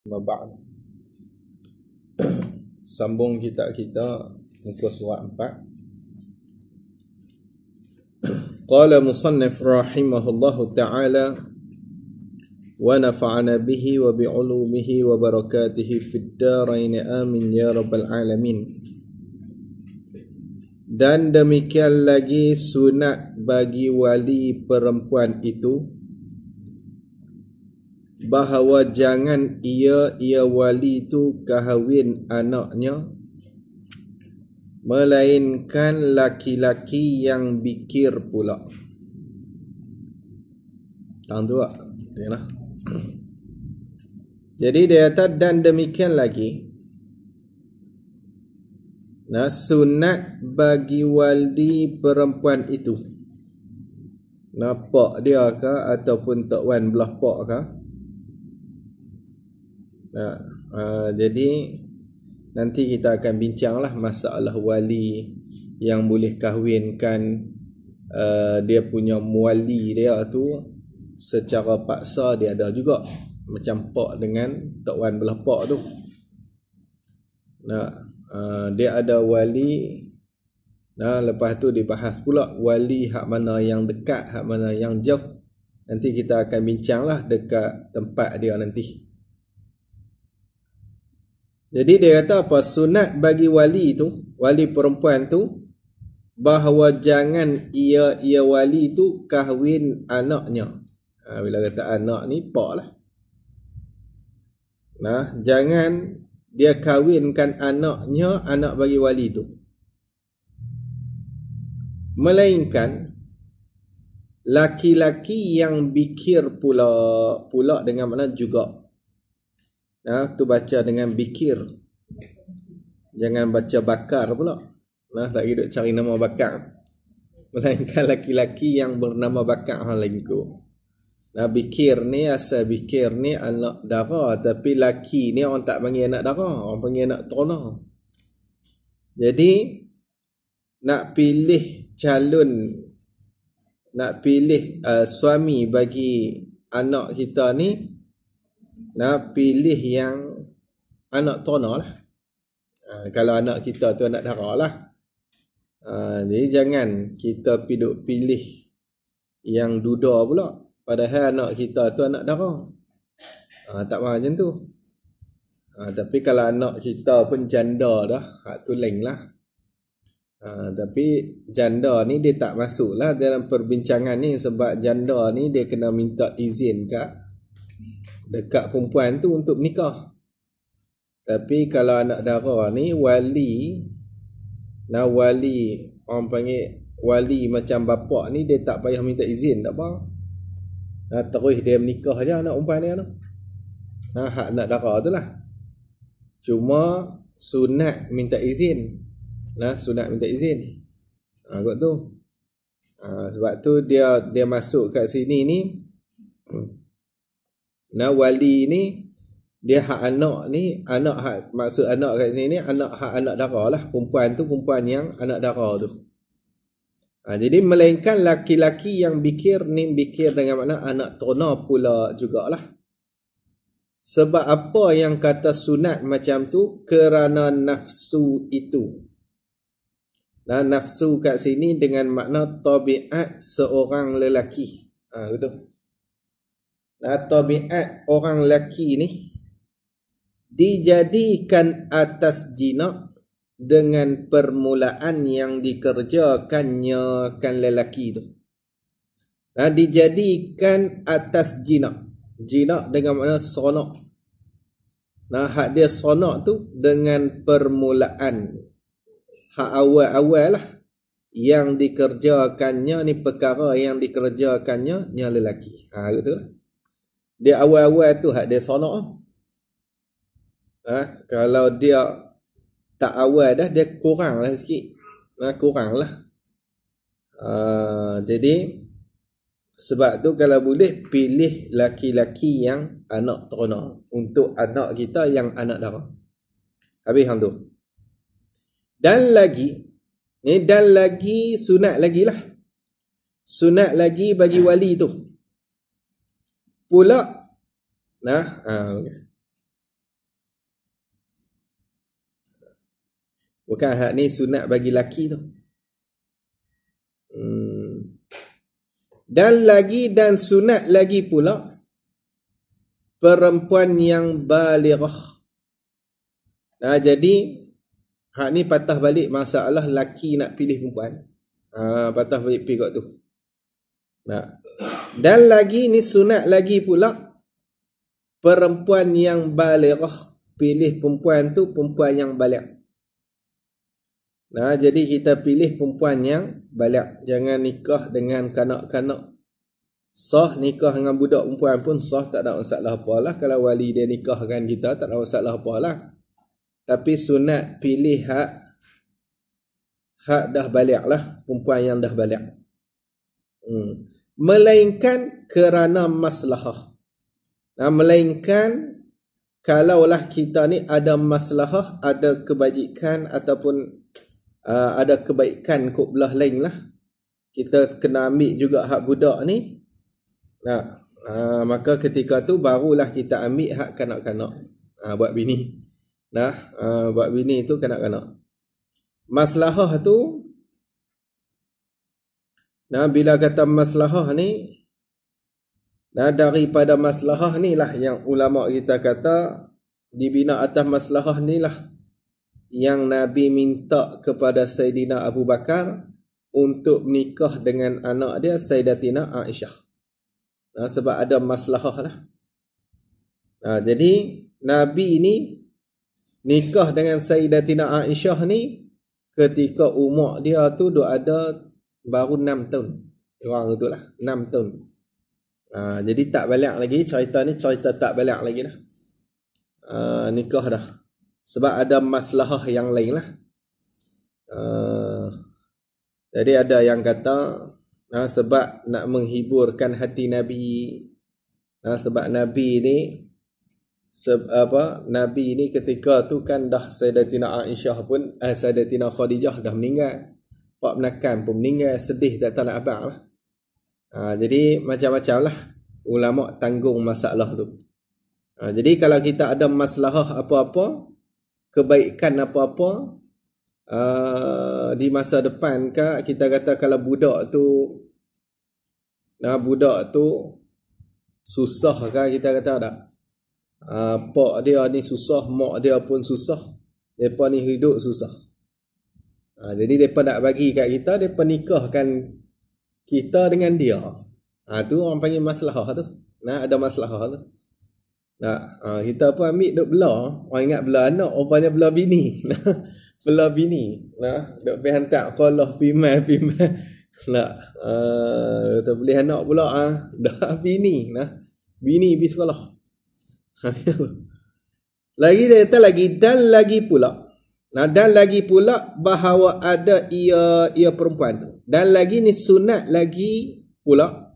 Mabak, Sambung kita kita muka surat 4. Qala musannif rahimahullahu taala wa nafa'ana bihi wa bi'ulumihi wa barakatihi fid darain amin ya rabbal alamin. Dan demikian lagi sunat bagi wali perempuan itu bahawa jangan ia ia wali itu kahwin anaknya melainkan laki-laki yang bikir pula. Tang dua. Tengoklah. Jadi dia kata dan demikian lagi. Nah sunat bagi wali perempuan itu. Nampak dia ke ataupun tak wan belah pak ke? uh, jadi nanti kita akan bincanglah masalah wali yang boleh kahwinkan uh, dia punya muali dia tu secara paksa dia ada juga macam pak dengan tok wan belah pak tu nah uh, dia ada wali nah lepas tu dibahas pula wali hak mana yang dekat hak mana yang jauh nanti kita akan bincanglah dekat tempat dia nanti jadi dia kata apa? Sunat bagi wali tu, wali perempuan tu bahawa jangan ia ia wali tu kahwin anaknya. Ha, bila kata anak ni pak lah. Nah, jangan dia kahwinkan anaknya anak bagi wali tu. Melainkan laki-laki yang bikir pula pula dengan mana juga ya, tu baca dengan bikir jangan baca bakar pula nah, ha, tak hidup cari nama bakar melainkan laki-laki yang bernama bakar hal lagi tu nah, ha, bikir ni asa bikir ni anak darah tapi laki ni orang tak panggil anak darah orang panggil anak trona jadi nak pilih calon nak pilih uh, suami bagi anak kita ni nah pilih yang anak tonal lah. Ha, kalau anak kita tu anak dara lah. Ha, jadi jangan kita piduk pilih yang duda pula. Padahal anak kita tu anak dara. Ha, tak faham macam tu. Ha, tapi kalau anak kita pun janda dah, hak tu lain lah. Ha, tapi janda ni dia tak masuk lah dalam perbincangan ni sebab janda ni dia kena minta izin kat dekat perempuan tu untuk menikah. Tapi kalau anak dara ni wali nah wali orang panggil wali macam bapak ni dia tak payah minta izin tak apa. Nah terus dia menikah aja anak perempuan dia tu. Nah hak anak dara tu lah. Cuma sunat minta izin. Nah sunat minta izin. Ah ha, tu. Ha, sebab tu dia dia masuk kat sini ni Nah wali ni dia hak anak ni anak hak maksud anak kat sini ni anak hak anak dara lah perempuan tu perempuan yang anak dara tu. Ha, jadi melainkan laki-laki yang bikir ni bikir dengan makna anak tona pula jugalah. Sebab apa yang kata sunat macam tu kerana nafsu itu. Nah nafsu kat sini dengan makna tabiat seorang lelaki. Ah ha, betul atau bi'at orang lelaki ni dijadikan atas jinak dengan permulaan yang dikerjakannya kan lelaki tu. Ha, dijadikan atas jinak. Jinak dengan makna sonok. Nah, hak dia sonok tu dengan permulaan. Hak awal-awal lah. Yang dikerjakannya ni perkara yang dikerjakannya ni lelaki. Ha, gitu lah dia awal-awal tu hak dia solat ah. Ha? kalau dia tak awal dah dia kuranglah sikit. Nah ha? kuranglah. Uh, ha, jadi sebab tu kalau boleh pilih laki-laki yang anak terona untuk anak kita yang anak dara. Habis hang tu. Dan lagi ni dan lagi sunat lagi lah. Sunat lagi bagi wali tu pula nah uh, bukan hak ni sunat bagi laki tu hmm. dan lagi dan sunat lagi pula perempuan yang baligh nah jadi hak ni patah balik masalah laki nak pilih perempuan ah patah balik pi tu nah dan lagi ni sunat lagi pula perempuan yang balighah pilih perempuan tu perempuan yang baligh. Nah, jadi kita pilih perempuan yang baligh. Jangan nikah dengan kanak-kanak. Sah nikah dengan budak perempuan pun sah tak ada masalah apalah kalau wali dia nikahkan kita tak ada masalah apalah. Tapi sunat pilih hak hak dah baliklah perempuan yang dah balik. Hmm melainkan kerana masalah. Nah, melainkan kalaulah kita ni ada masalah, ada kebajikan ataupun uh, ada kebaikan kot belah lain lah. Kita kena ambil juga hak budak ni. Nah, uh, maka ketika tu barulah kita ambil hak kanak-kanak. Uh, buat bini. Nah, uh, buat bini tu kanak-kanak. Masalah tu Nah bila kata maslahah ni nah daripada maslahah ni lah yang ulama kita kata dibina atas maslahah ni lah yang Nabi minta kepada Sayyidina Abu Bakar untuk nikah dengan anak dia Sayyidatina Aisyah. Nah, sebab ada maslahah lah. Nah, jadi Nabi ini nikah dengan Sayyidatina Aisyah ni ketika umur dia tu dah ada baru 6 tahun eh, orang gitu lah 6 tahun uh, jadi tak balik lagi cerita ni cerita tak balik lagi lah uh, nikah dah sebab ada masalah yang lain lah uh, jadi ada yang kata uh, sebab nak menghiburkan hati Nabi uh, sebab Nabi ni se apa Nabi ni ketika tu kan dah Sayyidatina Aisyah pun eh, Sayyidatina Khadijah dah meninggal Pak Menakan pun meninggal sedih tak tahu nak abang lah. Ha, jadi macam-macam lah ulama tanggung masalah tu. Ha, jadi kalau kita ada masalah apa-apa, kebaikan apa-apa, uh, di masa depan ke kita kata kalau budak tu, nah budak tu susah ke kita kata tak? Uh, pak dia ni susah, mak dia pun susah. Mereka ni hidup susah. Ha, jadi mereka nak bagi kat kita, mereka nikahkan kita dengan dia. Ha, tu orang panggil masalah tu. Nah, ada masalah tu. Nah, ha, kita pun ambil duk bela, Orang ingat bela anak, rupanya bela bini. bela bini. Nah, duk pergi hantar kolah pimai pimai. Nak uh, kata boleh anak pula ah. Ha? Dah bini nah. Bini pergi sekolah. lagi dia kata lagi dan lagi pula. Nah, dan lagi pula bahawa ada ia ia perempuan tu. Dan lagi ni sunat lagi pula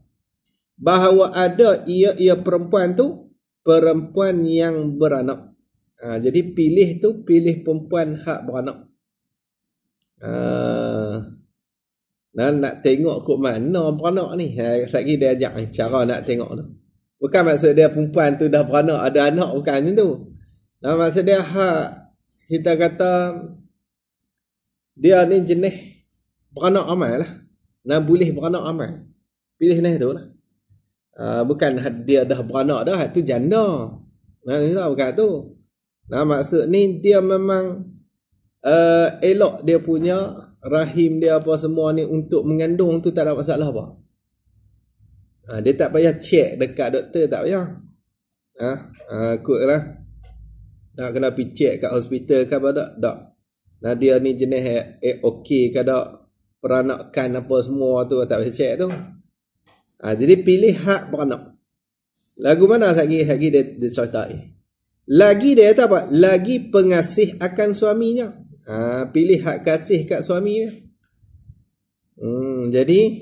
bahawa ada ia ia perempuan tu perempuan yang beranak. Ha, jadi pilih tu pilih perempuan hak beranak. Ha, nah, nak tengok kot mana beranak ni. Ha, Satgi dia ajak cara nak tengok tu. Bukan maksud dia perempuan tu dah beranak ada anak bukan macam tu. Nah, maksud dia hak kita kata dia ni jenis beranak amal lah nak boleh beranak amal pilih ni tu lah uh, bukan dia dah beranak dah tu janda nah, tahu bukan tu nah, maksud ni dia memang uh, elok dia punya rahim dia apa semua ni untuk mengandung tu tak ada masalah apa uh, dia tak payah check dekat doktor tak payah uh, uh, kot lah nak kena pi check kat hospital ke apa tak? Tak. Nadia ni jenis eh, eh okey ke tak? Peranakan apa semua tu tak boleh check tu. Ha, jadi pilih hak peranak. Lagu mana lagi lagi dia, dia cerita ni? Eh. Lagi dia kata apa? Lagi pengasih akan suaminya. Ha, pilih hak kasih kat suaminya. Hmm, jadi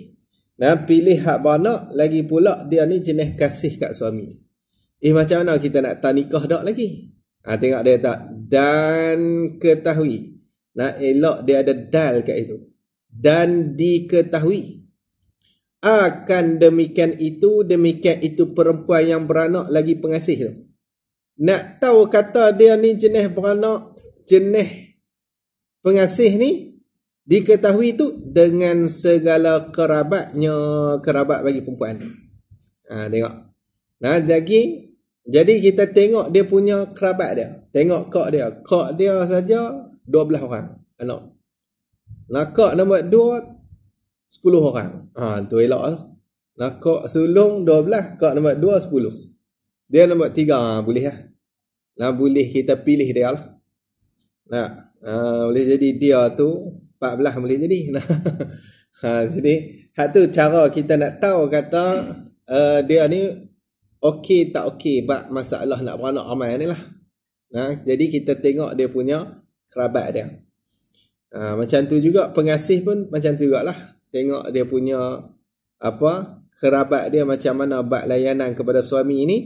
nah, ha, pilih hak peranak lagi pula dia ni jenis kasih kat suami. Eh macam mana kita nak tak nikah dak lagi? Ha, tengok dia tak dan ketahui. Nak elok dia ada dal kat itu. Dan diketahui. Akan demikian itu, demikian itu perempuan yang beranak lagi pengasih tu. Nak tahu kata dia ni jenis beranak, jenis pengasih ni. Diketahui tu dengan segala kerabatnya, kerabat bagi perempuan. Ha, tengok. Nah, jadi jadi kita tengok dia punya kerabat dia. Tengok kak dia. Kak dia saja 12 orang anak. Nak Lakak nombor 2 10 orang. Ha tu elok Nak lah. Lakak sulung 12, kak nombor 2 10. Dia nombor 3 ha, boleh lah. Ha. boleh kita pilih dia lah. Nah, ha, boleh jadi dia tu 14 boleh jadi. Nah. Ha jadi hak tu cara kita nak tahu kata uh, dia ni okey tak okey bab masalah nak beranak ramai ni lah. Ha, jadi kita tengok dia punya kerabat dia. Ha, macam tu juga pengasih pun macam tu jugalah. Tengok dia punya apa kerabat dia macam mana bab layanan kepada suami ni.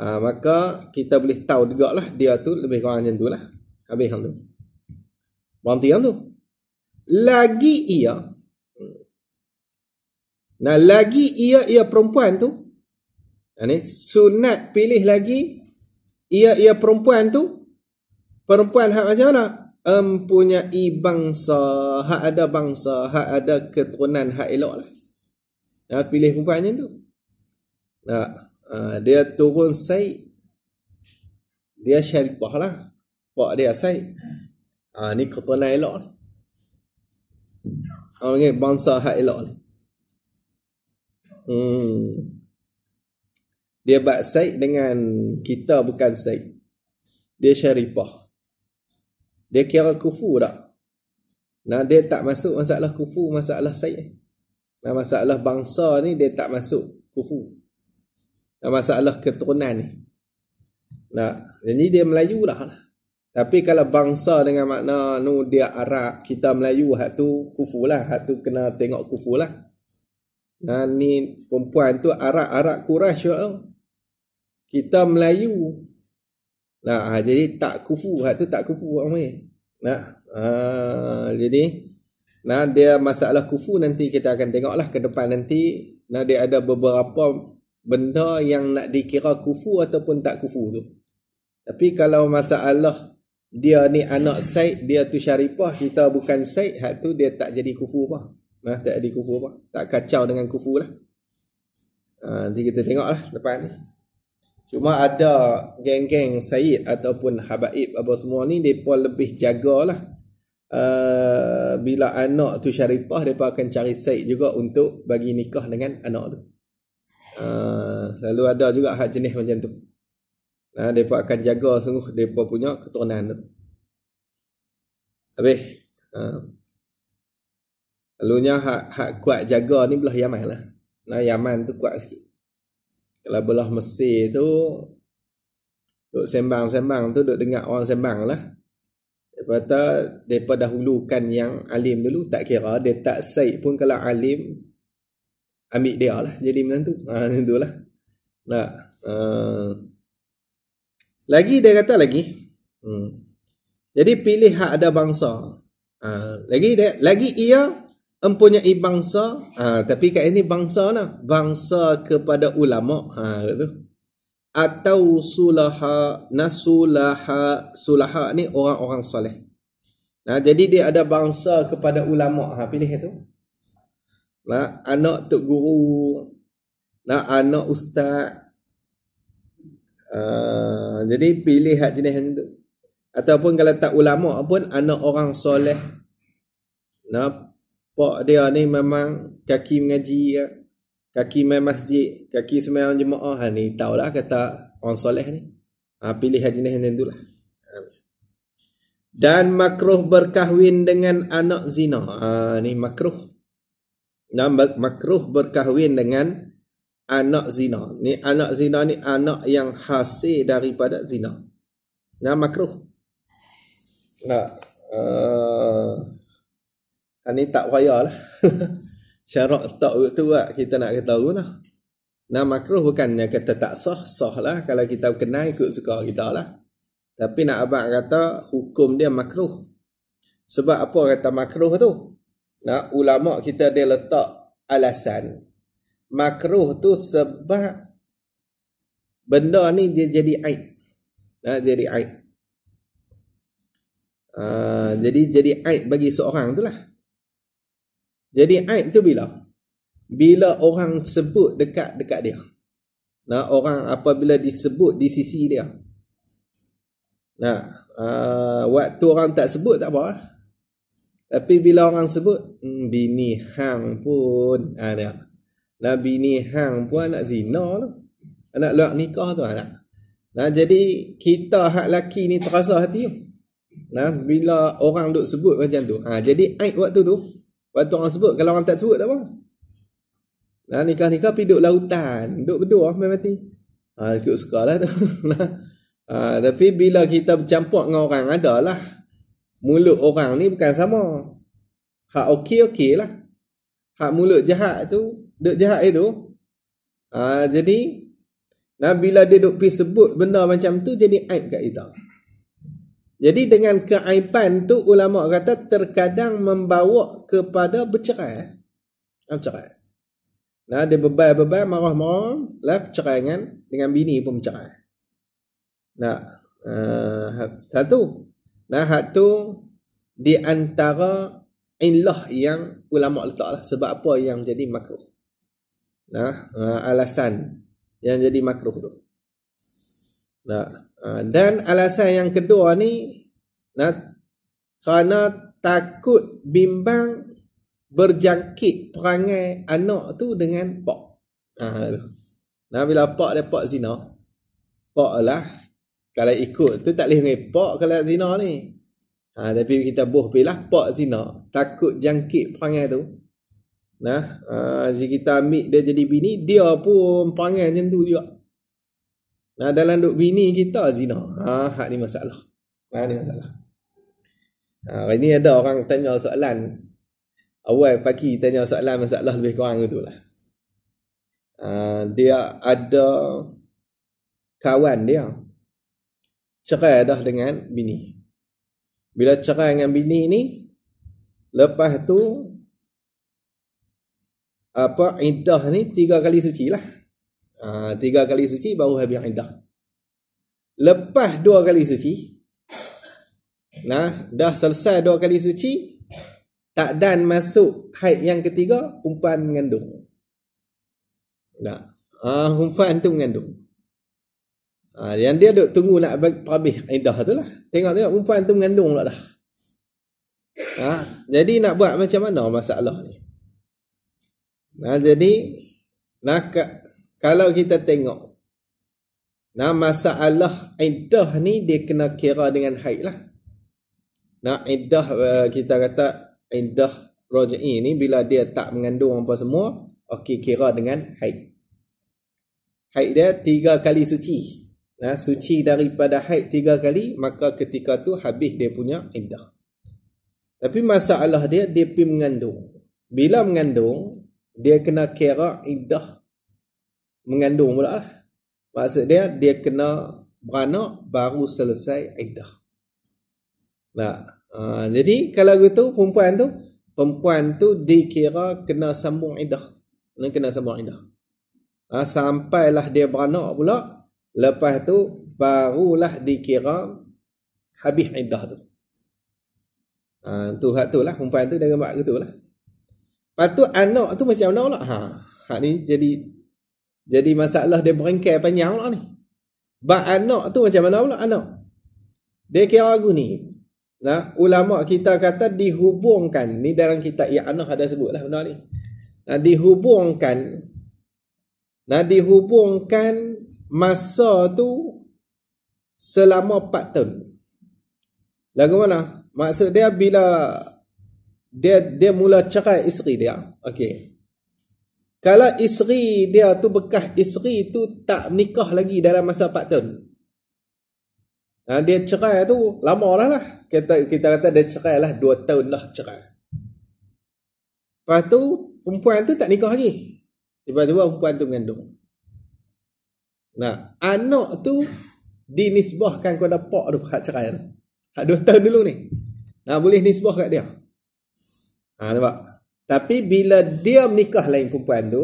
Ha, maka kita boleh tahu juga lah dia tu lebih kurang macam tu lah. Habis kan tu. Berhenti kan tu. Lagi ia. Hmm, nah lagi ia ia perempuan tu ini ha, sunat pilih lagi ia ia perempuan tu perempuan hak macam mana? Empunyai bangsa, hak ada bangsa, hak ada keturunan, hak elok lah. Ya, pilih perempuan macam tu. Ya, dia turun Said. Dia syarikah lah. Pak dia Said. Ha, ni keturunan elok. Okay, bangsa hak elok. Hmm dia bat Said dengan kita bukan Said. Dia syarifah. Dia kira kufu tak? Nah dia tak masuk masalah kufu masalah Said. Nah masalah bangsa ni dia tak masuk kufu. Nah masalah keturunan ni. Nah, jadi dia Melayu lah. Tapi kalau bangsa dengan makna nu dia Arab, kita Melayu hak tu kufu lah, hak tu kena tengok kufu lah. Nah, ha, ni perempuan tu arak-arak kurash tu. Kita Melayu. Nah, ha, jadi tak kufu. Hak tu tak kufu orang main. Nah, ah, jadi nah dia masalah kufu nanti kita akan tengoklah ke depan nanti. Nah dia ada beberapa benda yang nak dikira kufu ataupun tak kufu tu. Tapi kalau masalah dia ni anak Said, dia tu syarifah, kita bukan Said, hak tu dia tak jadi kufu apa. Nah, tak ada kufur apa. Tak kacau dengan kufur lah. Ha, nanti kita tengok lah lepas ni. Cuma ada geng-geng Syed ataupun Habaib apa semua ni, mereka lebih jagalah. Uh, bila anak tu syaripah, mereka akan cari Syed juga untuk bagi nikah dengan anak tu. Uh, selalu ada juga hak jenis macam tu. Nah, ha, mereka akan jaga sungguh mereka punya keturunan tu. Habis. Uh, Lalunya hak hak kuat jaga ni belah Yaman lah. Nah Yaman tu kuat sikit. Kalau belah Mesir tu duk sembang-sembang tu duk dengar orang sembang lah. Lepas tu depa dahulukan yang alim dulu tak kira dia tak Said pun kalau alim ambil dia lah jadi macam tu. Ha macam lah. Nah. Uh, lagi dia kata lagi. Hmm. Jadi pilih hak ada bangsa. Uh, lagi dia, lagi ia empunyai bangsa ha, tapi kat ini bangsa lah bangsa kepada ulama ha tu atau sulaha nasulaha sulaha ni orang-orang soleh nah ha, jadi dia ada bangsa kepada ulama ha pilih itu. nah anak tuk guru nah anak ustaz uh, jadi pilih hak jenis yang tu ataupun kalau tak ulama pun anak orang soleh nah pak dia ni memang kaki mengaji ya. kaki main masjid kaki semayang jemaah ha, ni taulah kata orang soleh ni ha, pilih haji ni tentu lah dan makruh berkahwin dengan anak zina ha, ni makruh Nampak makruh berkahwin dengan anak zina ni anak zina ni anak yang hasil daripada zina Nampak makruh nah uh, Ah, ni tak payahlah syarat tak tu lah kita nak kata tahu lah nah makruh bukan yang kata tak sah sah lah kalau kita kenal ikut suka kita lah tapi nak abang kata hukum dia makruh sebab apa kata makruh tu Nah ulama kita dia letak alasan makruh tu sebab benda ni dia jadi aib nah jadi aib uh, jadi jadi aib bagi seorang tu lah jadi aib tu bila? Bila orang sebut dekat-dekat dia. Nah, orang apabila disebut di sisi dia. Nah, uh, waktu orang tak sebut tak apa. Lah. Tapi bila orang sebut, hmm, bini hang pun ada. Nah, bini hang pun anak zina lah. Anak luar nikah tu anak. Nah, jadi kita hak laki ni terasa hati. Nah, bila orang duk sebut macam tu. ah jadi aib waktu tu Waktu orang sebut kalau orang tak sebut dah apa. Nah nikah-nikah pergi duduk lautan, duduk berdua sampai mati. Ha ikut sukalah tu. ha, tapi bila kita bercampur dengan orang ada lah. mulut orang ni bukan sama. Hak okey okey lah. Hak mulut jahat tu, duduk jahat itu. Ha, ah, jadi nah bila dia duduk pergi sebut benda macam tu jadi aib kat kita. Jadi dengan keaiban tu ulama kata terkadang membawa kepada bercerai. Eh. Ah, bercerai. Nah dia bebal-bebal marah-marah, lah bercerai kan dengan bini pun bercerai. Nah, uh, eh, satu. Nah, hak tu di antara illah yang ulama letaklah sebab apa yang jadi makruh. Nah, uh, alasan yang jadi makruh tu. Nah, Ah, dan alasan yang kedua ni nak, kerana takut bimbang berjangkit perangai anak tu dengan pak. Ah. Nah bila pak dia pak zina, pak lah kalau ikut tu tak boleh pak kalau zina ni. Ha, tapi kita boh pilah pak zina takut jangkit perangai tu. Nah, ha, jika kita ambil dia jadi bini, dia pun perangai macam tu juga. Nah dalam duk bini kita zina. Ha, hak ni masalah. Ha, ni masalah. Ha, hari ni ada orang tanya soalan. Awal pagi tanya soalan masalah lebih kurang tu lah. Ha, dia ada kawan dia. Cerai dah dengan bini. Bila cerai dengan bini ni, lepas tu, apa iddah ni tiga kali suci lah. Ha, tiga kali suci baru habis iddah. Lepas dua kali suci, nah dah selesai dua kali suci, tak dan masuk haid yang ketiga, umpan mengandung. Nah, ha, ah, umpan tu mengandung. Ha, yang dia duk tunggu nak habis iddah tu lah. Tengok-tengok umpan tu mengandung lah dah. Ha, jadi nak buat macam mana masalah ni? Nah, jadi nak kalau kita tengok Nah masalah iddah ni dia kena kira dengan haid lah. Nah iddah eh, kita kata iddah raj'i ni bila dia tak mengandung apa semua, okey kira dengan haid. Haid dia tiga kali suci. Nah suci daripada haid tiga kali, maka ketika tu habis dia punya iddah. Tapi masalah dia dia pergi mengandung. Bila mengandung, dia kena kira iddah mengandung pula lah. Maksud dia, dia kena beranak baru selesai iddah. Nah, uh, jadi kalau gitu perempuan tu, perempuan tu dikira kena sambung iddah. kena sambung iddah. Uh, ah, sampailah dia beranak pula, lepas tu barulah dikira habis iddah tu. Ah uh, tu hak tu lah perempuan tu dengan mak gitulah. Lepas tu anak tu macam mana pula? Ha, hak ni jadi jadi masalah dia berengkai panjang lah ni. Bak anak tu macam mana pula anak? Dia kira aku ni. Nah, ulama kita kata dihubungkan ni dalam kitab i'anah ya ada sebutlah benda ni. Nah, dihubungkan nah dihubungkan masa tu selama 4 tahun. Lagu mana? Maksud dia bila dia dia mula cerai isteri dia. Okey. Kalau isteri dia tu bekas isteri tu tak nikah lagi dalam masa 4 tahun. Ha, dia cerai tu lama lah lah. Kita, kita kata dia cerai lah 2 tahun lah cerai. Lepas tu perempuan tu tak nikah lagi. Tiba-tiba perempuan tu mengandung. Nah, anak tu dinisbahkan kepada pak tu hak cerai tu. Hak 2 tahun dulu ni. Nah, boleh nisbah kat dia. Ha, nampak? Tapi bila dia menikah lain perempuan tu,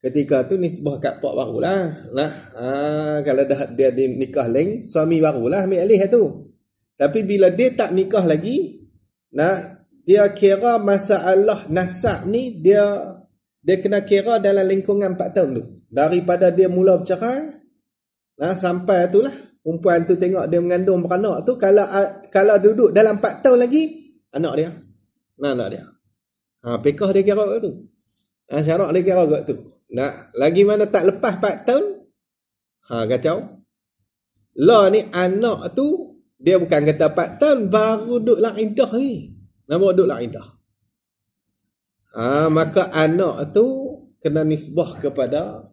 ketika tu nisbah kat pak barulah. Nah, ha, kalau dah dia di nikah lain, suami barulah ambil alih lah tu. Tapi bila dia tak nikah lagi, nah dia kira masalah nasab ni dia dia kena kira dalam lingkungan 4 tahun tu. Daripada dia mula bercerai, nah sampai itulah perempuan tu tengok dia mengandung beranak tu kalau kalau duduk dalam 4 tahun lagi anak dia. Nah anak dia. Ha, pekah dia kira kat tu. Ha, syarak dia kira kat tu. Nak lagi mana tak lepas 4 tahun. Ha, kacau. Lah ni anak tu dia bukan kata 4 tahun baru duduk lah idah ni. Nampak duduk lah idah. Ha, maka anak tu kena nisbah kepada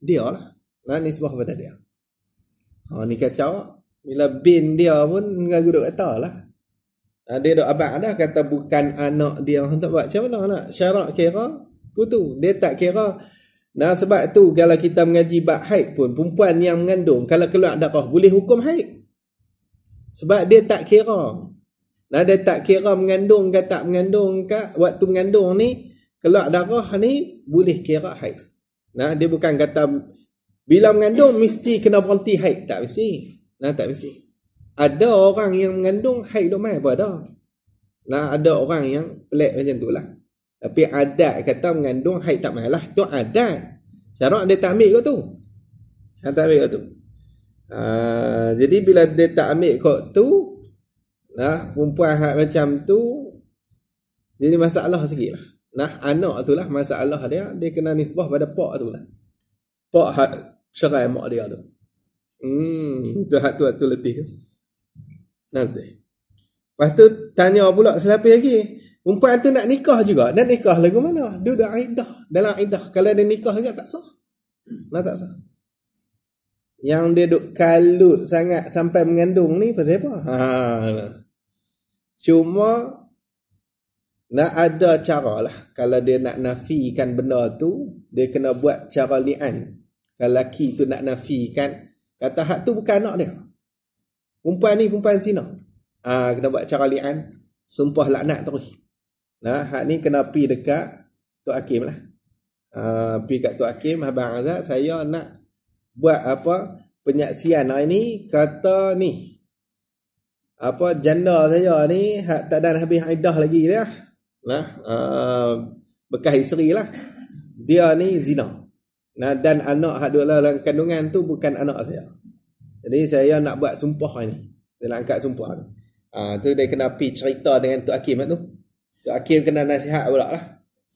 dia lah. Nah, ha, nisbah kepada dia. Ha, ni kacau. Bila bin dia pun ngaku duduk kata lah. Ah, dia dok abang dah kata bukan anak dia tak buat macam mana nak syarak kira kutu dia tak kira nah sebab tu kalau kita mengaji bab haid pun perempuan yang mengandung kalau keluar darah boleh hukum haid sebab dia tak kira nah dia tak kira mengandung ke tak mengandung ke waktu mengandung ni keluar darah ni boleh kira haid nah dia bukan kata bila mengandung mesti kena berhenti haid tak mesti nah tak mesti ada orang yang mengandung haid duk mai pun ada. Nah, ada orang yang pelik macam tu lah. Tapi adat kata mengandung haid tak mai lah. Itu adat. Syarat dia tak ambil kot tu. Yang tak ambil kot tu. Uh, jadi bila dia tak ambil kot tu, nah, perempuan haid macam tu, jadi masalah sikit lah. Nah, anak tu lah masalah dia. Dia kena nisbah pada pak tu lah. Pak haid cerai mak dia tu. Hmm, tu hak tu, tu letih tu. Nanti. Lepas tu tanya pula selapis lagi. Perempuan tu nak nikah juga. Nak nikah lagu mana? Dia dah idah. Dalam idah. Kalau dia nikah juga tak sah. Nah, tak sah. Yang dia duk kalut sangat sampai mengandung ni pasal apa? Ha. Lah. Cuma nak ada cara lah. Kalau dia nak nafikan benda tu, dia kena buat cara lian. Kalau lelaki tu nak nafikan, kata hak tu bukan anak dia. Perempuan ni perempuan Cina. Ah kena buat cara lian sumpah laknat terus. Nah, hak ni kena pi dekat Tok Hakim lah. Ah pi kat Tok Hakim Abang Azat saya nak buat apa penyaksian hari ni kata ni. Apa janda saya ni hak tak dan habis iddah lagi dia. Nah, ah bekas isteri lah. Dia ni zina. Nah dan anak hak dalam kandungan tu bukan anak saya. Jadi saya nak buat sumpah ni. Saya nak angkat sumpah tu. Ha, tu dia kena pi cerita dengan Tok Hakim lah tu. Tok Hakim kena nasihat pula lah.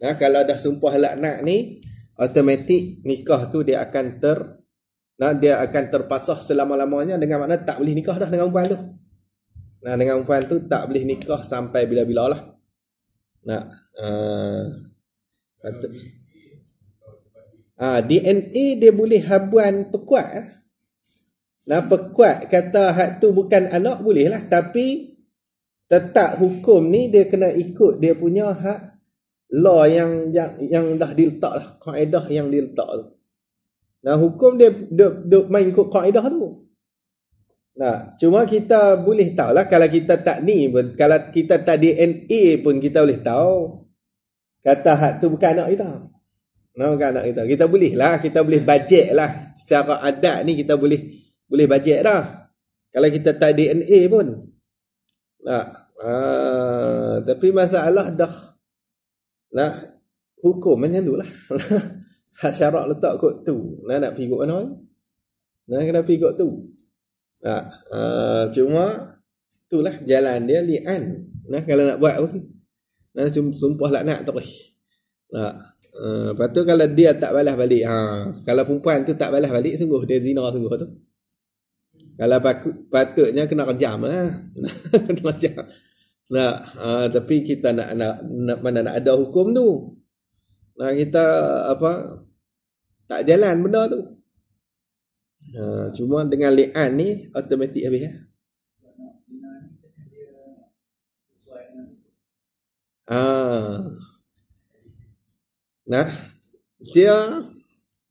Ha, kalau dah sumpah nak ni, automatik nikah tu dia akan ter nah, dia akan terpasah selama-lamanya dengan makna tak boleh nikah dah dengan perempuan tu. Nah, dengan perempuan tu tak boleh nikah sampai bila-bila lah. Nak uh, ah, kata, DNA ah, dia boleh habuan pekuat eh? Lah pekuat kata hak tu bukan anak boleh lah tapi tetap hukum ni dia kena ikut dia punya hak law yang yang, yang dah diletak lah kaedah yang diletak tu. Nah hukum dia duk, main ikut kaedah tu. Nah, cuma kita boleh tahu lah kalau kita tak ni pun, kalau kita tak DNA pun kita boleh tahu kata hak tu bukan anak kita. Nah, bukan anak kita. Kita boleh lah, kita boleh bajet lah secara adat ni kita boleh boleh bajet dah kalau kita tak DNA pun nak ha, tapi masalah dah nak hukum macam tu lah hasyarak letak kot tu nak, nak pergi kot mana eh? nak kena pergi kot tu nak ha, cuma itulah jalan dia li'an nah kalau nak buat pun nak cuma sumpah lah nak terus nak Uh, lepas tu kalau dia tak balas balik ha, Kalau perempuan tu tak balas balik Sungguh dia zina sungguh tu kalau patut, patutnya kena rejam eh. lah kena rejam nah, ah, uh, tapi kita nak, nak, nak mana nak ada hukum tu nah, kita apa tak jalan benda tu nah, cuma dengan lian ni automatik habis ya? Ah. Nah, dia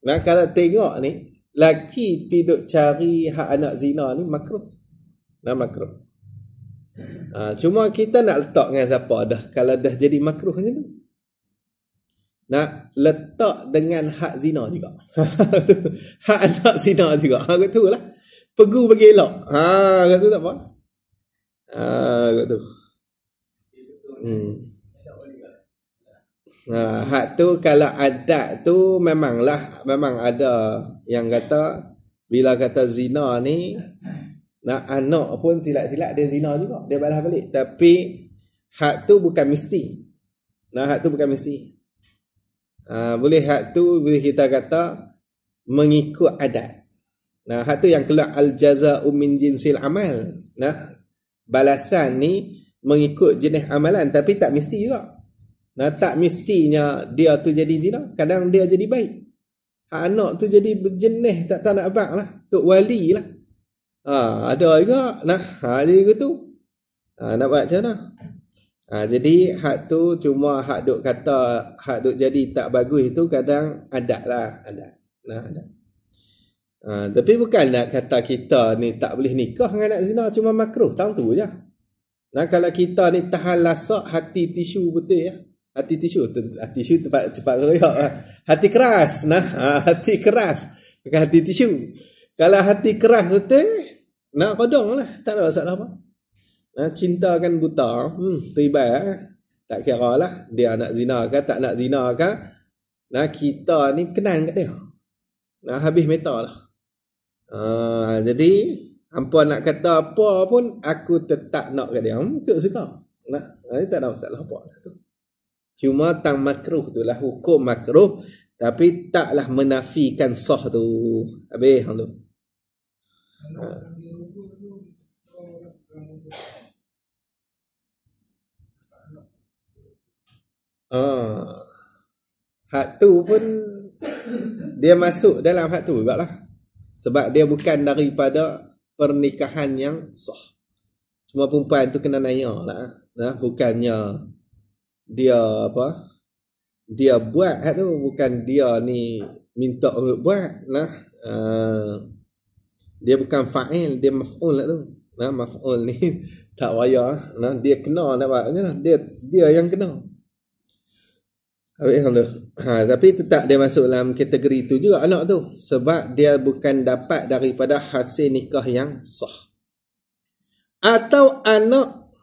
nak kalau tengok ni laki pi duk cari hak anak zina ni makruh. Nah makruh. Ha, cuma kita nak letak dengan siapa dah kalau dah jadi makruh macam tu. Nak letak dengan hak zina juga. hak anak zina juga. Ha kat lah. Pegu bagi elok. Ha kat tu tak apa. Ha kat Hmm. Uh, hak tu kalau adat tu memanglah memang ada yang kata bila kata zina ni nak anak pun silap-silap dia zina juga dia balas balik tapi hak tu bukan mesti nah hak tu bukan mesti uh, boleh hak tu boleh kita kata mengikut adat nah hak tu yang keluar al jazaa'u min jinsil amal nah balasan ni mengikut jenis amalan tapi tak mesti juga Nah, tak mestinya dia tu jadi zina. Kadang dia jadi baik. Anak tu jadi berjenis tak tahu nak abang lah. Tok wali lah. Ha, ada juga. Nah, ha, ada juga tu. Ha, nak buat macam mana? Ha, jadi hak tu cuma hak duk kata hak duk jadi tak bagus tu kadang ada lah. Ada. Nah, ada. Ha, tapi bukan nak kata kita ni tak boleh nikah dengan anak zina. Cuma makruh. Tahu je. Nah, kalau kita ni tahan lasak hati tisu betul ya. Ha. Hati tisu, hati tisu cepat cepat royok. Ah. Hati keras, nah ah, hati keras. bukan hati tisu. Kalau hati keras betul, nak kodong lah. Tak ada masalah apa. Nah, cinta kan buta, hmm, teribat. Eh? Ah. Tak kira lah dia nak zina ke, tak nak zina ke. Nah, kita ni kenal kat dia. Nah, habis meta lah. Uh, jadi, hampa nak kata apa pun, aku tetap nak kat dia. Hmm, tak suka. Nah, tak ada masalah apa. Lah. Cuma tang makruh tu lah hukum makruh tapi taklah menafikan sah tu. Habis hang tu. Ha. Ah. tu pun dia masuk dalam hak tu jugaklah. Sebab dia bukan daripada pernikahan yang sah. Semua perempuan tu kena nanya lah. Nah, ha? bukannya dia apa dia buat hak eh, tu bukan dia ni minta orang buat nah uh, eh, dia bukan fa'il dia maf'ul lah tu nah maf'ul ni tak wayar nah dia kena nampak dia dia yang kena Habis tu. Ha, tapi tetap dia masuk dalam kategori tu juga anak tu. Sebab dia bukan dapat daripada hasil nikah yang sah. Atau anak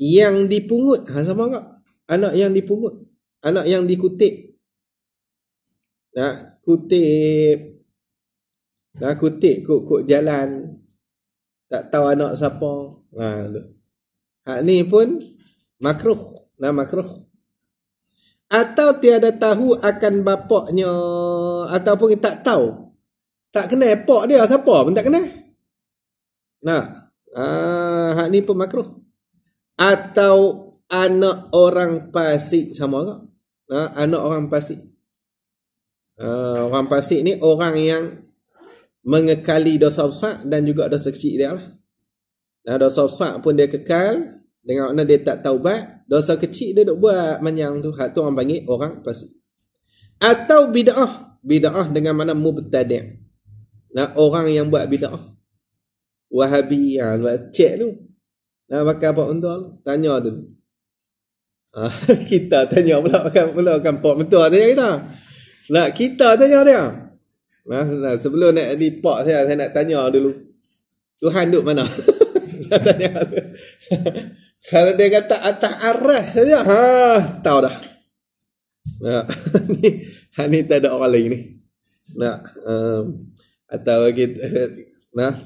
yang dipungut. Ha, sama tak? anak yang dipungut anak yang dikutip nak kutip nak kutip kok-kok jalan tak tahu anak siapa ha tu hak ni pun makruh nah makruh atau tiada tahu akan bapaknya ataupun tak tahu tak kenal epok dia siapa pun tak kenal nah ah hak ni pun makruh atau anak orang pasik sama ke? Ha, anak orang pasik. Ha, orang pasik ni orang yang mengekali dosa besar dan juga dosa kecil dia lah. Ha, dosa besar pun dia kekal dengan makna dia tak taubat. Dosa kecil dia duk buat menyang tu. Hak tu orang panggil orang pasik. Atau bidah ah dengan mana mubtadi'ah. Ha, nah, orang yang buat bidah ah, Wahabi, ya, cek tu. Nak ha, pakai apa untuk Tanya dulu. kita tanya pula kan pula kan pak mentua tanya kita. Nak kita tanya dia. Nah, nah sebelum nak di pak saya saya nak tanya dulu. Tuhan duduk mana? tanya. Kalau dia kata atas arah saja, ha, tahu dah. Nah, ni, tak ada orang lain ni. Nak um, atau kita, nah,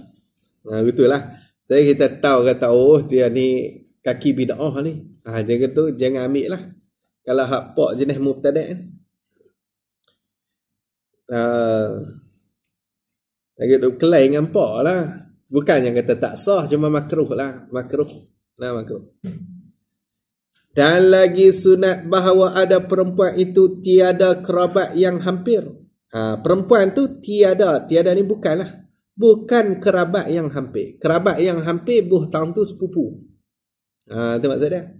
nah, betul lah. Saya kita tahu kata oh dia ni kaki bid'ah ni. Ah, dia kata jangan ambil lah. Kalau hak pak jenis mubtada. Ah. Ha, dia kata kelai dengan pak lah. Bukan yang kata tak sah cuma makruh lah. Makruh. Nah, makruh. Dan lagi sunat bahawa ada perempuan itu tiada kerabat yang hampir. Ha, perempuan tu tiada. Tiada ni bukanlah. Bukan kerabat yang hampir. Kerabat yang hampir buh tang tu sepupu. Itu ha, maksud dia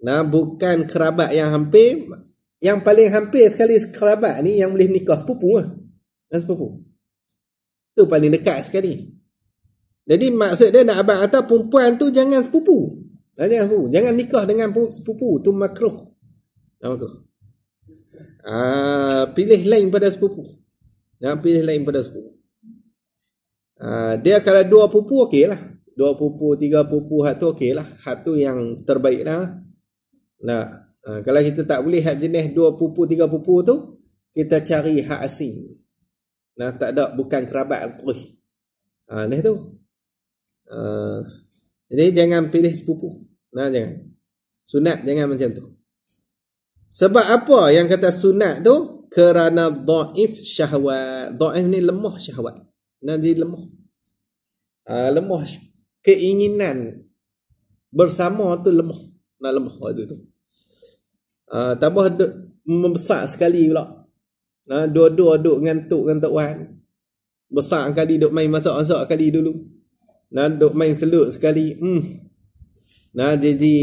nah, Bukan kerabat yang hampir Yang paling hampir sekali kerabat ni Yang boleh nikah pupu lah Dan sepupu Itu paling dekat sekali Jadi maksud dia nak abang kata Perempuan tu jangan sepupu Jangan sepupu Jangan nikah dengan sepupu Itu makruh Makruh ha, Pilih lain pada sepupu Jangan pilih lain pada sepupu ha, Dia kalau dua pupu okey lah dua pupu, tiga pupu hak tu okey lah. Hak tu yang terbaik lah. Nah, ha, kalau kita tak boleh hak jenis dua pupu, tiga pupu tu, kita cari hak asing. Nah, tak ada bukan kerabat. Ui. Nah ha, ni tu. Ha, jadi jangan pilih sepupu. Nah, jangan. Sunat jangan macam tu. Sebab apa yang kata sunat tu? Kerana daif syahwat. Daif ni lemah syahwat. Nanti lemah. Uh, lemah keinginan bersama tu lemah nak lemah waktu tu uh, tambah membesar sekali pula ha, dua-dua duk ngantuk dengan Tok Wan besar sekali duk main masak-masak sekali dulu nah, duk main selut sekali hmm. nah, jadi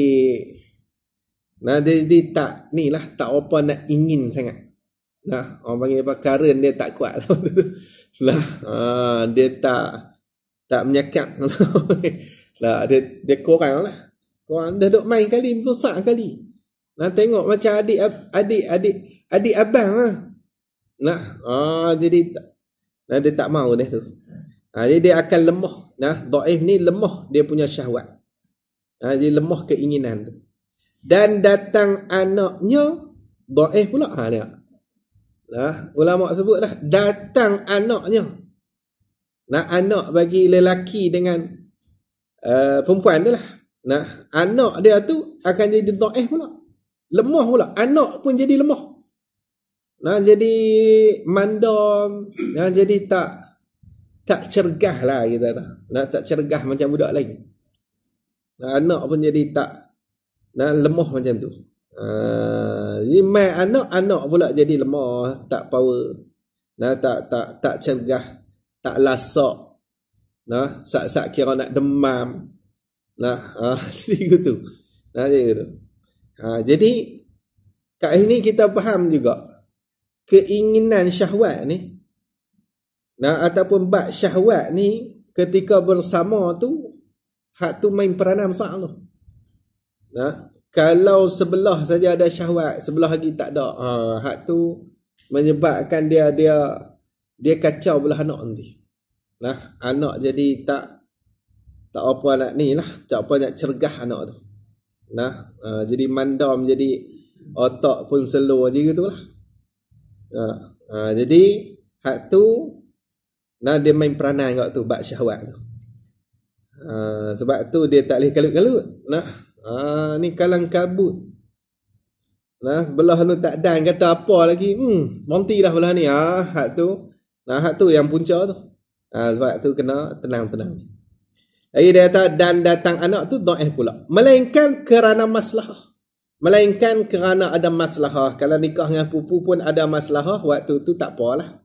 nah, jadi tak ni lah tak apa nak ingin sangat nah, orang panggil apa karen dia tak kuat lah waktu tu lah uh, dia tak tak menyakat lah dia dia kurang lah kurang dia duk main kali susah kali nak tengok macam adik adik adik adik abang lah nah ah jadi tak nah, dia tak mau dah tu ah jadi dia akan lemah nah dhaif ni lemah dia punya syahwat ah jadi lemah keinginan tu dan datang anaknya dhaif pula ha dia nah ulama sebutlah datang anaknya nak anak bagi lelaki dengan uh, perempuan tu lah. Nak anak dia tu akan jadi daif pula. Lemah pula. Anak pun jadi lemah. Nah, jadi mandam. Nah, jadi tak tak cergah lah kita tak. Nah, tak cergah macam budak lain. Nah, anak pun jadi tak nah, lemah macam tu. Uh, ah, main anak, anak pula jadi lemah. Tak power. Nah, tak tak tak cergah tak lasak. Nah, sak-sak kira nak demam. Nah, ah, jadi gitu. Nah, jadi gitu. Ha, jadi kat sini kita faham juga keinginan syahwat ni. Nah, ataupun bab syahwat ni ketika bersama tu hak tu main peranan besar tu. Nah, kalau sebelah saja ada syahwat, sebelah lagi tak ada. Ha, hak tu menyebabkan dia dia dia kacau belah anak nanti. Nah, anak jadi tak tak apa nak ni lah, tak apa nak cergah anak tu. Nah, uh, jadi mandam jadi otak pun slow aja gitu lah. Uh, uh, jadi hak tu nah dia main peranan kat tu bab syahwat tu. Uh, sebab tu dia tak leh kalut-kalut. Nah, uh, ni kalang kabut. Nah, belah tu tak dan kata apa lagi. Hmm, montilah belah ni ah, hak tu. Nah, tu yang punca tu. Ha, sebab tu kena tenang-tenang. Jadi eh, dia dan datang anak tu do'eh pula. Melainkan kerana masalah. Melainkan kerana ada masalah. Kalau nikah dengan pupu pun ada masalah, waktu tu tak apalah.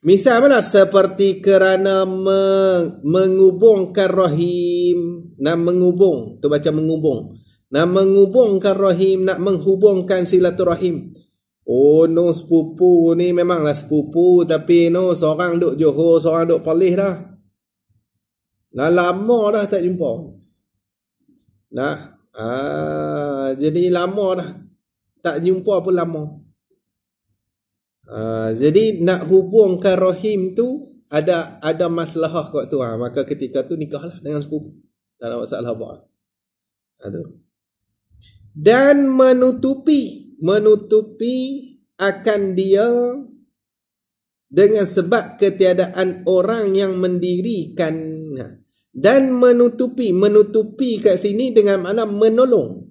Misal mana? Seperti kerana me- mengubungkan rahim. Nak menghubung. Tu baca menghubung. Nak menghubungkan rahim. Nak menghubungkan silaturahim. Oh no sepupu ni memanglah sepupu tapi no seorang duk Johor seorang duk Perlis dah. Nah lama dah tak jumpa. Nah, ah jadi lama dah tak jumpa pun lama. Ah jadi nak hubungkan Rohim tu ada ada masalah kat tu ah maka ketika tu nikahlah dengan sepupu. Tak ada masalah apa. Aduh Dan menutupi menutupi akan dia dengan sebab ketiadaan orang yang mendirikan dan menutupi menutupi kat sini dengan makna menolong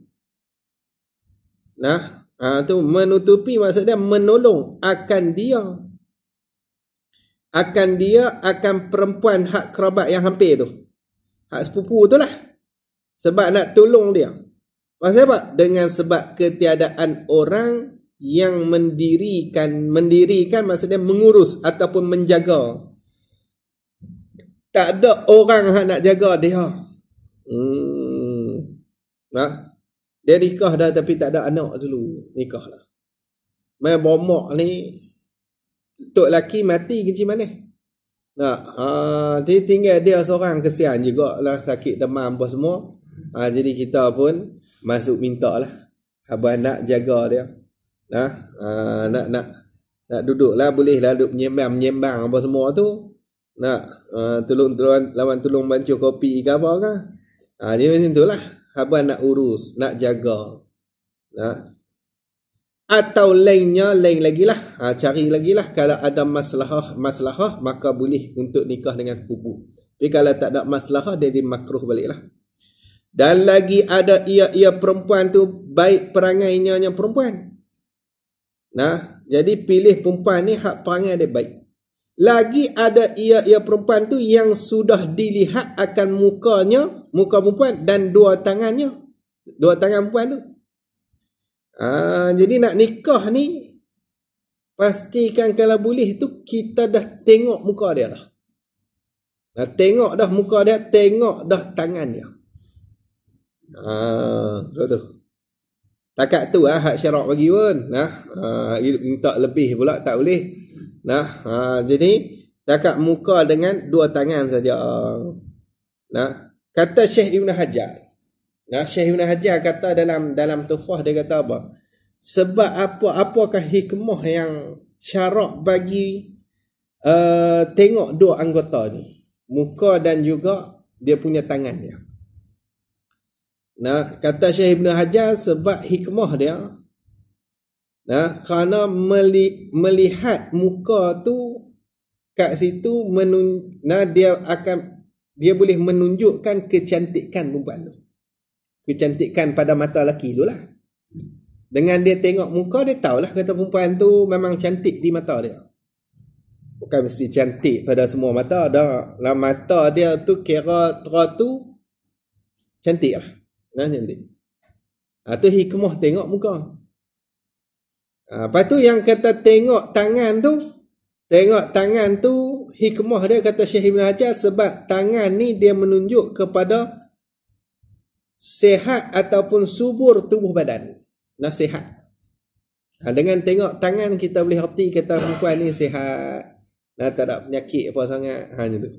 nah ah ha, tu menutupi maksudnya menolong akan dia akan dia akan perempuan hak kerabat yang hampir tu hak sepupu tu lah sebab nak tolong dia Maksudnya apa? Dengan sebab ketiadaan orang yang mendirikan mendirikan maksudnya mengurus ataupun menjaga. Tak ada orang hak nak jaga dia. Hmm. Ha? Dia nikah dah tapi tak ada anak dulu. Nikahlah. Mai bomok ni tok laki mati kecil mana? Nah, ha, jadi tinggal dia seorang kesian juga lah sakit demam apa semua. Ha, jadi kita pun masuk minta lah Abah nak jaga dia ha? ha, nak nak nak duduk lah boleh lah duduk nyembang nyembang apa semua tu nak ha, tolong tolong lawan tolong bancuh kopi ke apa ke ha, dia macam tu lah Abah nak urus nak jaga nak ha? Atau lainnya lain lagi lah ha, Cari lagi lah Kalau ada masalah Masalah Maka boleh untuk nikah dengan kubu Tapi kalau tak ada masalah Dia dimakruh balik lah dan lagi ada ia-ia perempuan tu baik perangainya yang perempuan. Nah, jadi pilih perempuan ni hak perangai dia baik. Lagi ada ia-ia perempuan tu yang sudah dilihat akan mukanya, muka perempuan dan dua tangannya. Dua tangan perempuan tu. Aa, ah, jadi nak nikah ni, pastikan kalau boleh tu kita dah tengok muka dia lah. Dah tengok dah muka dia, tengok dah tangan dia. Ha, ah, tu tu. Takat tu ah hak syarak bagi pun. Nah, ha, minta lebih pula tak boleh. Nah, ha, jadi takat muka dengan dua tangan saja. Nah, kata Syekh Ibn Hajar. Nah, Syekh Ibn Hajar kata dalam dalam Tuhfah dia kata apa? Sebab apa apakah hikmah yang syarak bagi uh, tengok dua anggota ni? Muka dan juga dia punya tangan dia. Ya? Nah, kata Syekh Ibn Hajar sebab hikmah dia nah kerana meli, melihat muka tu kat situ menun, nah dia akan dia boleh menunjukkan kecantikan perempuan tu. Kecantikan pada mata lelaki tu lah. Dengan dia tengok muka dia tahulah kata perempuan tu memang cantik di mata dia. Bukan mesti cantik pada semua mata dah. Lah mata dia tu kira tera tu cantik lah. Ha, macam tu. Ha, tu hikmah tengok muka. Ha, lepas tu yang kata tengok tangan tu, tengok tangan tu, hikmah dia kata Syekh Ibn Hajar sebab tangan ni dia menunjuk kepada sehat ataupun subur tubuh badan. Nasihat. Ha, dengan tengok tangan kita boleh erti kata perempuan ni sehat. Nah, tak ada penyakit apa sangat. Ha, macam tu.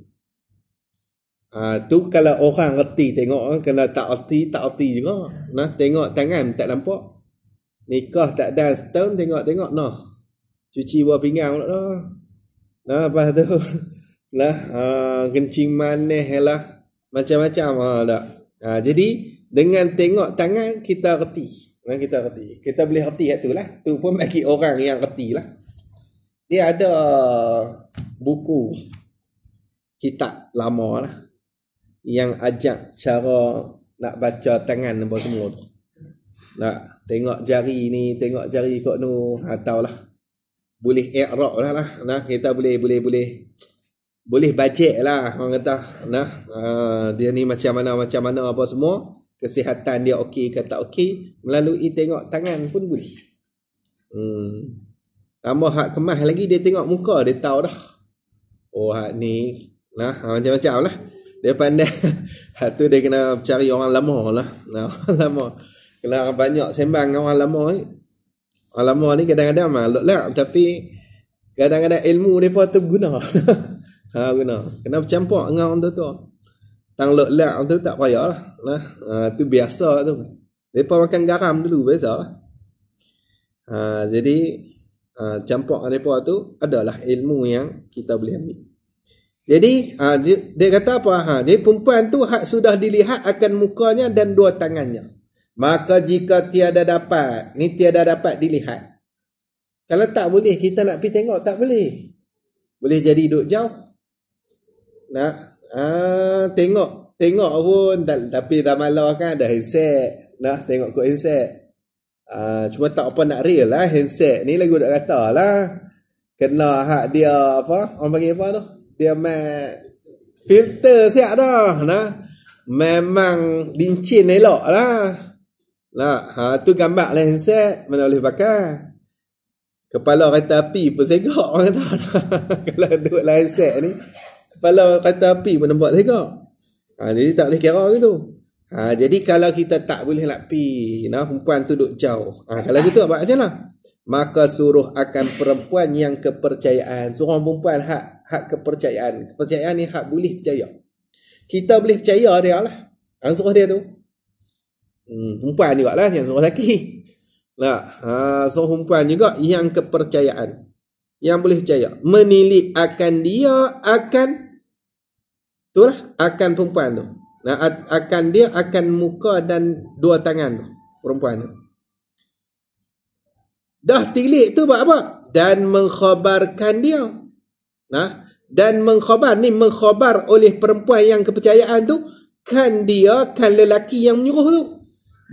Ah tu kalau orang reti tengok eh, kalau tak reti tak reti juga. Nah tengok tangan tak nampak. Nikah tak dan setahun tengok-tengok noh. Cuci buah pinggang pula noh. Nah lepas tu lah uh, kencing manis lah macam-macam ha, tak. Ha, jadi dengan tengok tangan kita reti. Nah, kita reti. Kita boleh reti hak lah. Tu pun bagi orang yang reti lah. Dia ada buku kitab lama lah yang ajak cara nak baca tangan apa semua tu. Nak tengok jari ni, tengok jari kok nu, atau ha, lah. Boleh i'rab lah lah. Nah, kita boleh boleh boleh boleh baca lah orang kata. Nah, ha, dia ni macam mana macam mana apa semua. Kesihatan dia okey ke tak okey. Melalui tengok tangan pun boleh. Hmm. Tambah hak kemas lagi dia tengok muka dia tahu dah. Oh hak ni. Nah, ha, macam-macam lah dia pandai hak tu dia kena cari orang lama lah orang lama kena banyak sembang dengan orang lama ni orang lama ni kadang-kadang malak lah tapi kadang-kadang ilmu dia pun tu guna ha guna kena bercampur dengan orang lah, tua tu tang lok orang tu tak payah lah nah, ha, tu biasa tu depa makan garam dulu biasa lah uh, jadi uh, campur dengan tu adalah ilmu yang kita boleh ambil jadi ha, dia, dia kata apa? Ha, jadi perempuan tu hak sudah dilihat akan mukanya dan dua tangannya. Maka jika tiada dapat, ni tiada dapat dilihat. Kalau tak boleh kita nak pi tengok tak boleh. Boleh jadi duduk jauh. Nah, ha, tengok, tengok pun tak, tapi dah malau kan dah headset. Nah, tengok kot headset. Uh, ha, cuma tak apa nak real lah handset ni lagu nak kata lah kena hak dia apa orang panggil apa tu dia main filter siap dah nah memang dincin elok lah nah ha tu gambar lain lenset mana boleh pakai kepala kereta api pun segak kalau duduk lain lenset ni kepala kereta api pun nampak segak ha jadi tak boleh kira gitu ha jadi kalau kita tak boleh nak pi, nah perempuan tu duduk jauh ha kalau gitu apa ajalah maka suruh akan perempuan yang kepercayaan suruh perempuan hak hak kepercayaan. Kepercayaan ni hak boleh percaya. Kita boleh percaya dia lah. Yang suruh dia tu. Hmm, perempuan juga lah yang suruh lelaki. Nah, ha, so perempuan juga yang kepercayaan. Yang boleh percaya. Menilik akan dia akan. tu lah akan perempuan tu. Nah, akan dia akan muka dan dua tangan tu. Perempuan tu. Dah tilik tu buat apa? Dan mengkhabarkan dia. Nah, ha? Dan mengkhabar ni mengkhabar oleh perempuan yang kepercayaan tu kan dia kan lelaki yang menyuruh tu.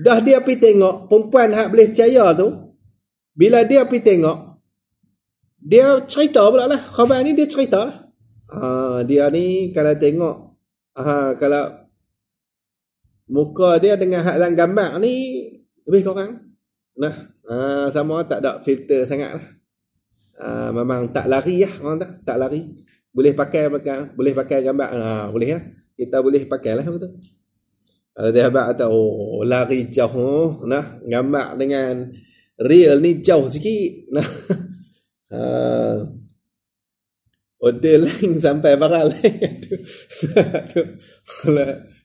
Dah dia pergi tengok perempuan hak boleh percaya tu. Bila dia pergi tengok dia cerita pula lah. Khabar ni dia cerita lah. Ha, dia ni kalau tengok ha, kalau muka dia dengan hak dalam gambar ni lebih kurang. Nah, ha, sama tak ada filter sangat lah. Ah, memang tak lari lah ya, orang tak tak lari boleh pakai maka boleh pakai gambar ha, boleh lah ya. kita boleh pakai lah betul kalau dia habaq kata oh lari jauh oh. nah gambar dengan real ni jauh sikit nah uh, ah. hotel lain sampai barang lain tu, tu.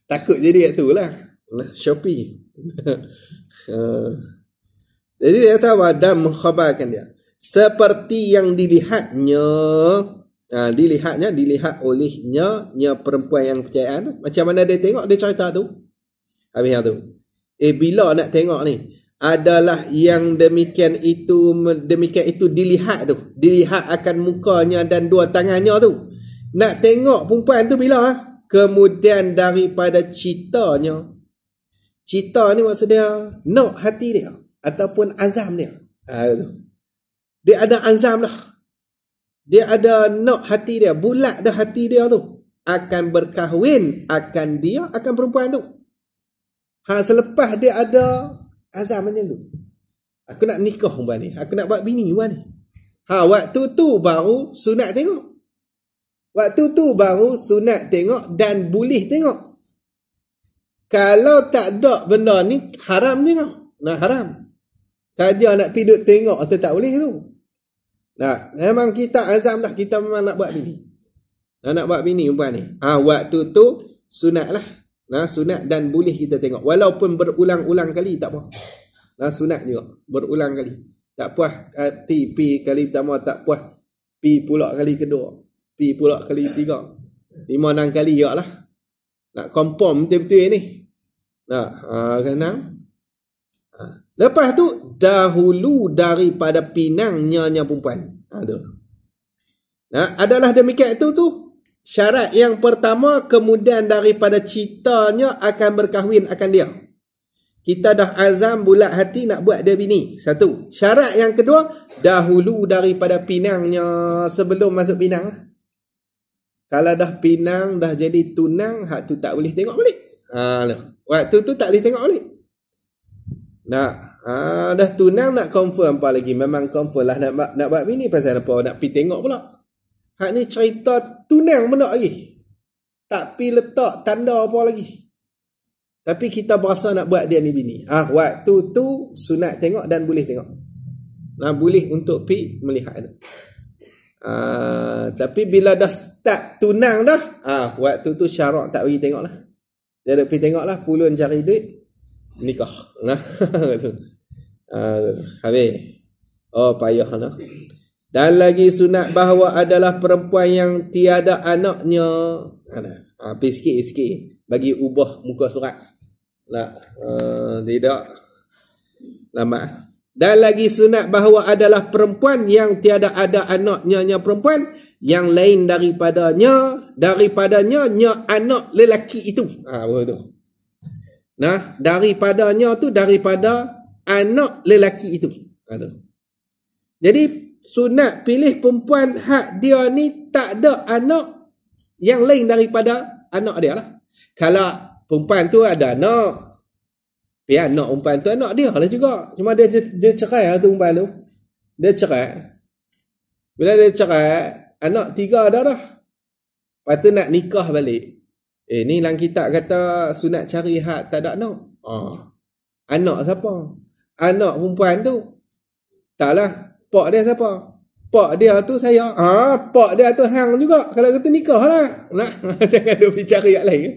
takut jadi kat tu lah nah, Shopee uh, jadi dia kata wadam khabarkan dia seperti yang dilihatnya uh, dilihatnya dilihat olehnya nya perempuan yang percayaan ha, macam mana dia tengok dia cerita tu habis tu eh bila nak tengok ni adalah yang demikian itu demikian itu dilihat tu dilihat akan mukanya dan dua tangannya tu nak tengok perempuan tu bila ah, kemudian daripada citanya cita ni maksud dia nak hati dia ataupun azam dia ha, dia ada azam dah. Dia ada nak hati dia, bulat dah hati dia tu. Akan berkahwin akan dia akan perempuan tu. Ha selepas dia ada azam macam tu. Aku nak nikah buat ni, aku nak buat bini buat ni. Ha waktu tu baru sunat tengok. Waktu tu baru sunat tengok dan boleh tengok. Kalau tak ada benda ni haram tengok. nak haram. Saja nak piduk tengok atau tak boleh tu. Tak. Memang kita azam dah. Kita memang nak buat bini. Nak, nak buat bini umpama ni. Ha, waktu tu sunat lah. Nah, sunat dan boleh kita tengok. Walaupun berulang-ulang kali tak apa. Nah, sunat juga. Berulang kali. Tak puas hati P kali pertama. Tak puas P pula kali kedua. P pula kali tiga. Lima enam kali juga lah. Nak confirm betul-betul ni. Nah, ha, ah, kenang. Lepas tu dahulu daripada pinangnya nya perempuan. Ha tu. Nah, ha, adalah demikian itu tu syarat yang pertama kemudian daripada citanya akan berkahwin akan dia. Kita dah azam bulat hati nak buat dia bini. Satu. Syarat yang kedua dahulu daripada pinangnya sebelum masuk pinang. Kalau dah pinang dah jadi tunang hak tu tak boleh tengok balik. Ha lah. Waktu tu tak boleh tengok balik. Nak ah, Dah tunang nak confirm apa lagi Memang confirm lah nak, nak buat mini Pasal apa nak pergi tengok pula Hak ni cerita tunang benda lagi Tak pi letak tanda apa lagi Tapi kita berasa nak buat dia ni bini ah, Waktu tu sunat tengok dan boleh tengok Nah Boleh untuk pi melihat ah, Tapi bila dah tak tunang dah ah, Waktu tu syarat tak pergi tengok lah Dia ada tengok lah Pulun cari duit nikah nah ah, habis oh payah nah dan lagi sunat bahawa adalah perempuan yang tiada anaknya ah, ah, ha pi sikit sikit bagi ubah muka surat nah uh, tidak lama dan lagi sunat bahawa adalah perempuan yang tiada ada anaknya nya perempuan yang lain daripadanya daripadanya nya anak lelaki itu ha betul Nah, daripadanya tu daripada anak lelaki itu. Jadi sunat pilih perempuan hak dia ni tak ada anak yang lain daripada anak dia lah. Kalau perempuan tu ada anak, ya anak perempuan tu anak dia lah juga. Cuma dia, dia cerai lah tu perempuan tu. Dia cerai. Bila dia cerai, anak tiga dah dah. Lepas tu nak nikah balik. Eh ni lang kitab kata sunat cari hak tak ada nak. Ah. Ha. Anak siapa? Anak perempuan tu. Taklah. Pak dia siapa? Pak dia tu saya. Ah, pak dia tu hang juga. Kalau kita nikah lah. Nak? Jangan duk bicara yang lain. Nak? Eh.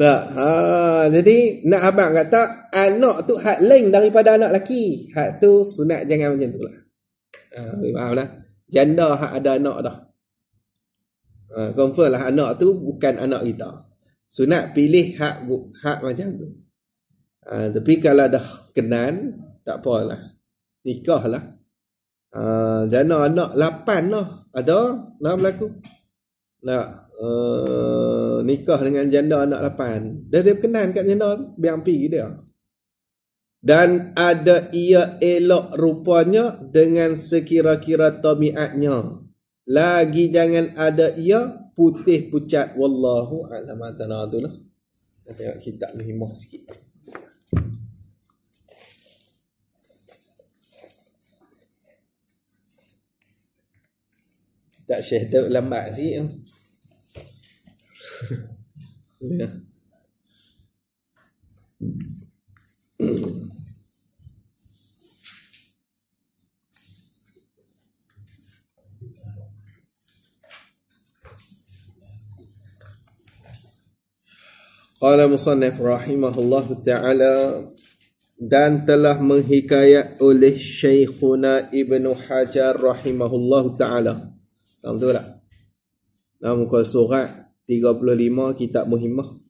Lah, ha, jadi nak abang kata anak tu hak lain daripada anak lelaki. Hak tu sunat jangan macam tu lah. Ha, boleh faham lah. Janda hak ada anak dah. Ha, confirm lah anak tu bukan anak kita sunat pilih hak hak macam tu. Ha, tapi kalau dah kenan, tak lah. Nikah lah. Ha, jana anak lapan lah. Ada, nak berlaku. Nak uh, nikah dengan janda anak lapan. Dah dia kenan kat janda tu, biar pergi dia. Dan ada ia elok rupanya dengan sekira-kira tabiatnya. Lagi jangan ada ia putih pucat wallahu alamatana tu lah. kita tengok kitab muhimah sikit kitab syekh Daud lambat sikit kan? ya. Qala musannif rahimahullah ta'ala dan telah menghikayat oleh Syekhuna Ibn Hajar rahimahullah ta'ala. Tak betul tak? Dalam muka surat 35 kitab muhimmah.